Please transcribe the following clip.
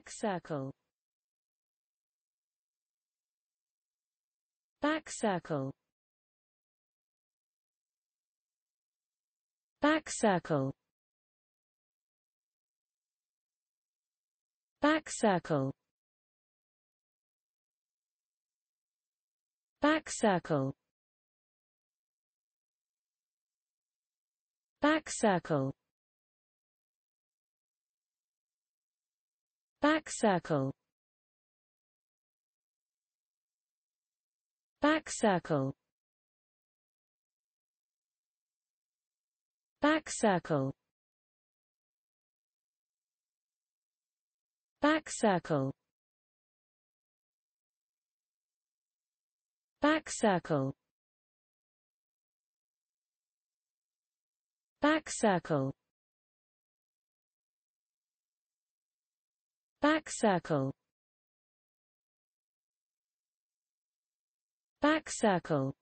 Back circle Back circle Back circle Back circle Back circle Back circle Back circle Back circle Back circle Back circle Back circle Back circle Back circle Back circle